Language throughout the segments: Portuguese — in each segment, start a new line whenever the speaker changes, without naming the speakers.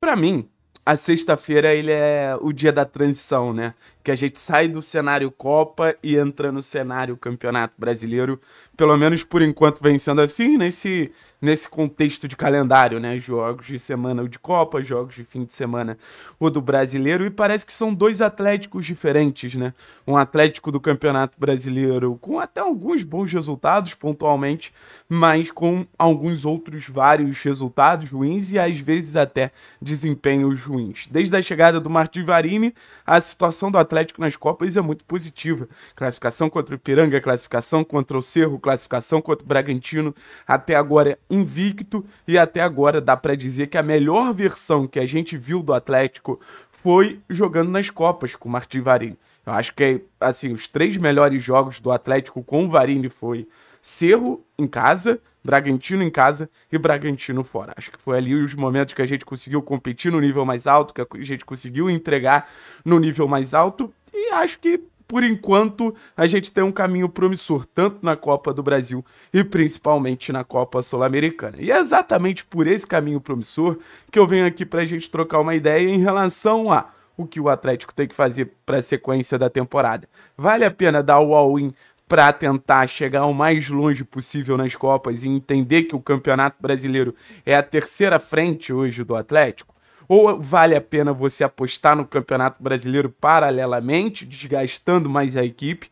para mim, a sexta-feira ele é o dia da transição, né? que a gente sai do cenário Copa e entra no cenário Campeonato Brasileiro, pelo menos por enquanto vem sendo assim, nesse, nesse contexto de calendário, né? Jogos de semana ou de Copa, jogos de fim de semana ou do Brasileiro, e parece que são dois Atléticos diferentes, né? Um Atlético do Campeonato Brasileiro com até alguns bons resultados pontualmente, mas com alguns outros vários resultados ruins e às vezes até desempenhos ruins. Desde a chegada do Martin Varini, a situação do Atlético Atlético nas Copas é muito positiva. Classificação contra o Ipiranga, classificação contra o Cerro, classificação contra o Bragantino, até agora é invicto e até agora dá para dizer que a melhor versão que a gente viu do Atlético foi jogando nas Copas com o Martim Varini. Eu acho que assim, os três melhores jogos do Atlético com o Varini foi Cerro em casa, Bragantino em casa e Bragantino fora. Acho que foi ali os momentos que a gente conseguiu competir no nível mais alto, que a gente conseguiu entregar no nível mais alto. E acho que por enquanto, a gente tem um caminho promissor, tanto na Copa do Brasil e principalmente na Copa Sul-Americana. E é exatamente por esse caminho promissor que eu venho aqui para a gente trocar uma ideia em relação a o que o Atlético tem que fazer para a sequência da temporada. Vale a pena dar o all-in para tentar chegar o mais longe possível nas Copas e entender que o Campeonato Brasileiro é a terceira frente hoje do Atlético? Ou vale a pena você apostar no Campeonato Brasileiro paralelamente, desgastando mais a equipe,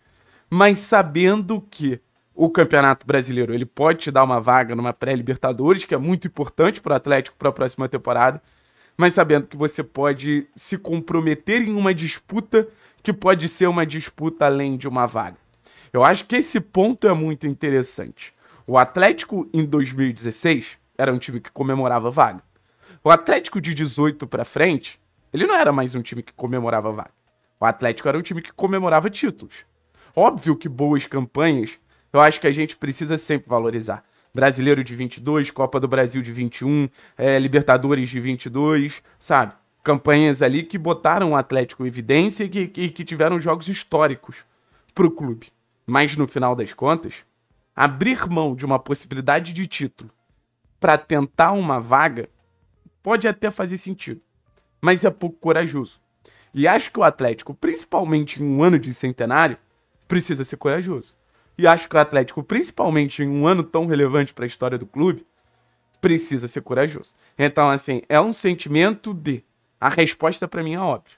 mas sabendo que o Campeonato Brasileiro ele pode te dar uma vaga numa pré-Libertadores, que é muito importante para o Atlético para a próxima temporada, mas sabendo que você pode se comprometer em uma disputa que pode ser uma disputa além de uma vaga. Eu acho que esse ponto é muito interessante. O Atlético em 2016 era um time que comemorava vaga. O Atlético de 18 para frente, ele não era mais um time que comemorava vaga. O Atlético era um time que comemorava títulos. Óbvio que boas campanhas, eu acho que a gente precisa sempre valorizar. Brasileiro de 22, Copa do Brasil de 21, é, Libertadores de 22, sabe? Campanhas ali que botaram o Atlético em evidência e que, que, que tiveram jogos históricos pro clube. Mas no final das contas, abrir mão de uma possibilidade de título para tentar uma vaga pode até fazer sentido, mas é pouco corajoso. E acho que o Atlético, principalmente em um ano de centenário, precisa ser corajoso. E acho que o Atlético, principalmente em um ano tão relevante para a história do clube, precisa ser corajoso. Então, assim, é um sentimento de. A resposta para mim é óbvia.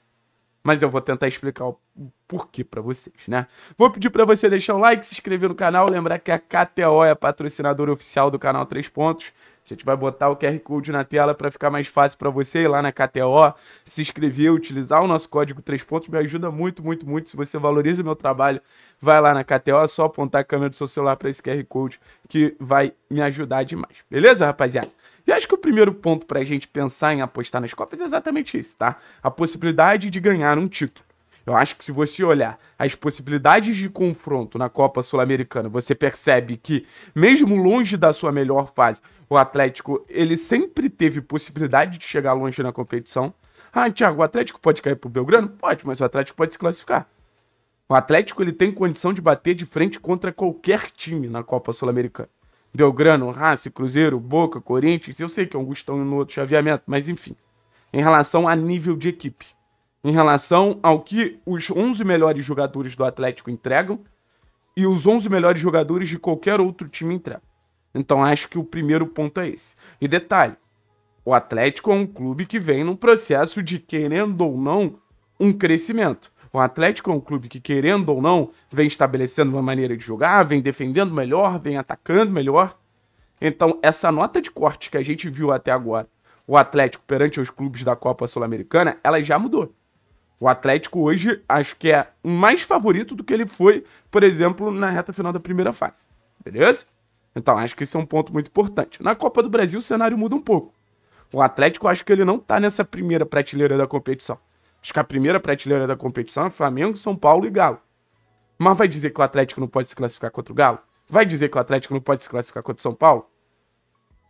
Mas eu vou tentar explicar o porquê para vocês, né? Vou pedir para você deixar o like, se inscrever no canal, lembrar que a KTO é a patrocinadora oficial do canal 3 Pontos. A gente vai botar o QR Code na tela para ficar mais fácil para você ir lá na KTO, se inscrever, utilizar o nosso código 3 pontos, me ajuda muito, muito, muito. Se você valoriza meu trabalho, vai lá na KTO, é só apontar a câmera do seu celular para esse QR Code que vai me ajudar demais. Beleza, rapaziada? E acho que o primeiro ponto para a gente pensar em apostar nas Copas é exatamente isso, tá? A possibilidade de ganhar um título. Eu acho que se você olhar as possibilidades de confronto na Copa Sul-Americana, você percebe que, mesmo longe da sua melhor fase, o Atlético ele sempre teve possibilidade de chegar longe na competição. Ah, Thiago, o Atlético pode cair pro Belgrano? Pode, mas o Atlético pode se classificar. O Atlético ele tem condição de bater de frente contra qualquer time na Copa Sul-Americana. Belgrano, Racing, Cruzeiro, Boca, Corinthians. Eu sei que alguns estão no outro chaveamento, mas enfim. Em relação a nível de equipe. Em relação ao que os 11 melhores jogadores do Atlético entregam e os 11 melhores jogadores de qualquer outro time entregam. Então acho que o primeiro ponto é esse. E detalhe, o Atlético é um clube que vem num processo de, querendo ou não, um crescimento. O Atlético é um clube que, querendo ou não, vem estabelecendo uma maneira de jogar, vem defendendo melhor, vem atacando melhor. Então, essa nota de corte que a gente viu até agora, o Atlético perante os clubes da Copa Sul-Americana, ela já mudou. O Atlético hoje acho que é mais favorito do que ele foi, por exemplo, na reta final da primeira fase. Beleza? Então, acho que isso é um ponto muito importante. Na Copa do Brasil, o cenário muda um pouco. O Atlético, acho que ele não está nessa primeira prateleira da competição. Acho que a primeira prateleira da competição é Flamengo, São Paulo e Galo. Mas vai dizer que o Atlético não pode se classificar contra o Galo? Vai dizer que o Atlético não pode se classificar contra o São Paulo?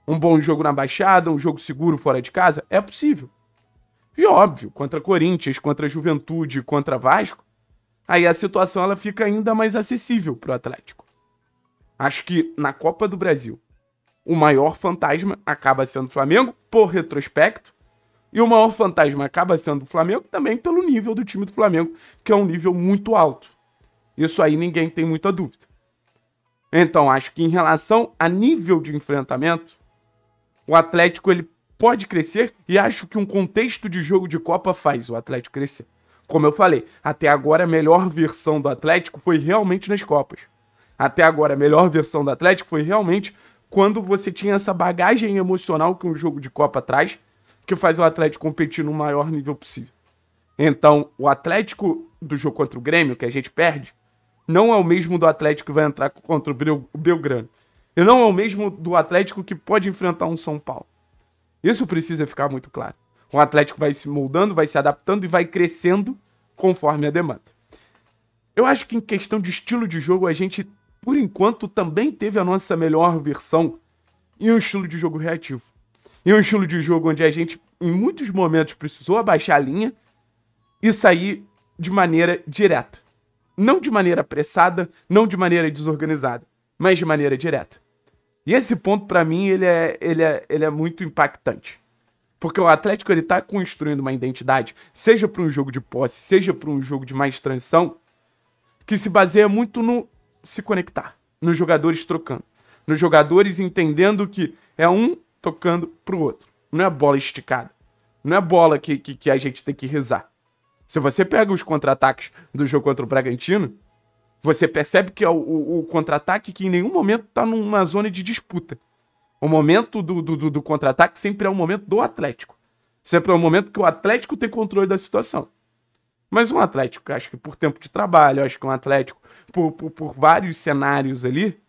Um bom jogo na Baixada, um jogo seguro fora de casa? É possível. E óbvio, contra Corinthians, contra Juventude, contra Vasco, aí a situação ela fica ainda mais acessível para o Atlético. Acho que na Copa do Brasil, o maior fantasma acaba sendo o Flamengo, por retrospecto, e o maior fantasma acaba sendo o Flamengo também pelo nível do time do Flamengo, que é um nível muito alto. Isso aí ninguém tem muita dúvida. Então, acho que em relação a nível de enfrentamento, o Atlético ele pode crescer e acho que um contexto de jogo de Copa faz o Atlético crescer. Como eu falei, até agora a melhor versão do Atlético foi realmente nas Copas. Até agora a melhor versão do Atlético foi realmente quando você tinha essa bagagem emocional que um jogo de Copa traz que faz o Atlético competir no maior nível possível. Então, o Atlético do jogo contra o Grêmio, que a gente perde, não é o mesmo do Atlético que vai entrar contra o Belgrano. E não é o mesmo do Atlético que pode enfrentar um São Paulo. Isso precisa ficar muito claro. O Atlético vai se moldando, vai se adaptando e vai crescendo conforme a demanda. Eu acho que em questão de estilo de jogo, a gente, por enquanto, também teve a nossa melhor versão em um estilo de jogo reativo em um estilo de jogo onde a gente, em muitos momentos, precisou abaixar a linha e sair de maneira direta. Não de maneira apressada, não de maneira desorganizada, mas de maneira direta. E esse ponto, para mim, ele é, ele, é, ele é muito impactante. Porque o Atlético ele tá construindo uma identidade, seja para um jogo de posse, seja para um jogo de mais transição, que se baseia muito no se conectar, nos jogadores trocando, nos jogadores entendendo que é um tocando pro outro. Não é bola esticada. Não é bola que, que, que a gente tem que rezar. Se você pega os contra-ataques do jogo contra o Bragantino, você percebe que é o, o, o contra-ataque que em nenhum momento tá numa zona de disputa. O momento do, do, do contra-ataque sempre é o momento do Atlético. Sempre é o momento que o Atlético tem controle da situação. Mas um Atlético, acho que por tempo de trabalho, acho que um Atlético, por, por, por vários cenários ali,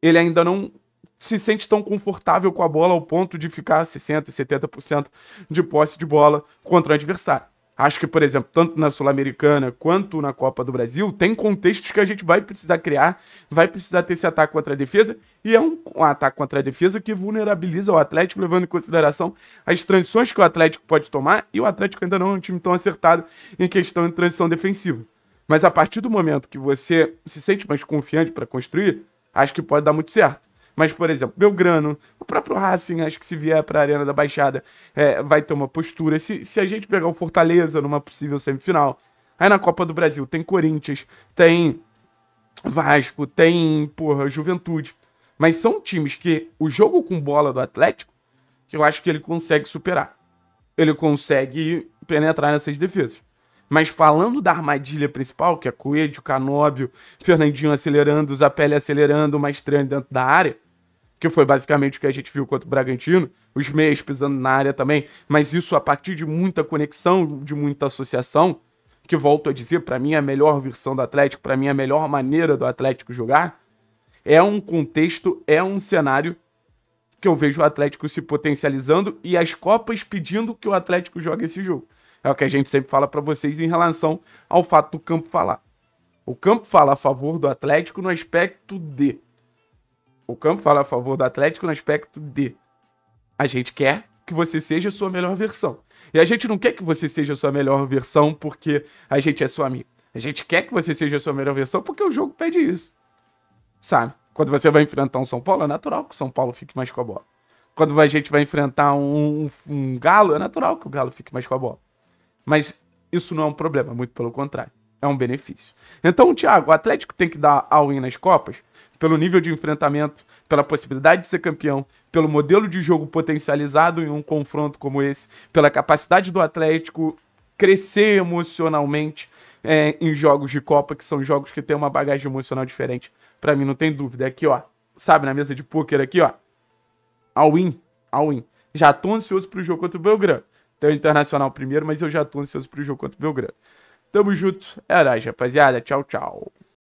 ele ainda não se sente tão confortável com a bola ao ponto de ficar 60%, 70% de posse de bola contra o adversário. Acho que, por exemplo, tanto na Sul-Americana quanto na Copa do Brasil, tem contextos que a gente vai precisar criar, vai precisar ter esse ataque contra a defesa, e é um, um ataque contra a defesa que vulnerabiliza o Atlético, levando em consideração as transições que o Atlético pode tomar, e o Atlético ainda não é um time tão acertado em questão de transição defensiva. Mas a partir do momento que você se sente mais confiante para construir, acho que pode dar muito certo. Mas, por exemplo, Belgrano, o próprio Racing, acho que se vier para a Arena da Baixada, é, vai ter uma postura. Se, se a gente pegar o Fortaleza numa possível semifinal, aí na Copa do Brasil tem Corinthians, tem Vasco, tem, porra, Juventude. Mas são times que o jogo com bola do Atlético, que eu acho que ele consegue superar. Ele consegue penetrar nessas defesas. Mas falando da armadilha principal, que é Coelho, Canóbio, Fernandinho acelerando, Zapelli acelerando, Maestrani dentro da área, que foi basicamente o que a gente viu contra o Bragantino, os meias pisando na área também, mas isso a partir de muita conexão, de muita associação, que volto a dizer, para mim é a melhor versão do Atlético, para mim é a melhor maneira do Atlético jogar, é um contexto, é um cenário que eu vejo o Atlético se potencializando e as Copas pedindo que o Atlético jogue esse jogo. É o que a gente sempre fala para vocês em relação ao fato do campo falar. O campo fala a favor do Atlético no aspecto de o campo fala a favor do Atlético no aspecto de a gente quer que você seja a sua melhor versão. E a gente não quer que você seja a sua melhor versão porque a gente é seu amigo. A gente quer que você seja a sua melhor versão porque o jogo pede isso. Sabe? Quando você vai enfrentar um São Paulo, é natural que o São Paulo fique mais com a bola. Quando a gente vai enfrentar um, um, um Galo, é natural que o Galo fique mais com a bola. Mas isso não é um problema, muito pelo contrário. É um benefício. Então, Thiago, o Atlético tem que dar all-in nas Copas? pelo nível de enfrentamento, pela possibilidade de ser campeão, pelo modelo de jogo potencializado em um confronto como esse, pela capacidade do Atlético crescer emocionalmente é, em jogos de Copa, que são jogos que têm uma bagagem emocional diferente. Para mim, não tem dúvida. Aqui, ó, sabe, na mesa de pôquer aqui, ó, all in, all in. Já tô ansioso pro jogo contra o Belgrano. Tem o Internacional primeiro, mas eu já tô ansioso pro jogo contra o Belgrano. Tamo junto. É nóis, rapaziada. Tchau, tchau.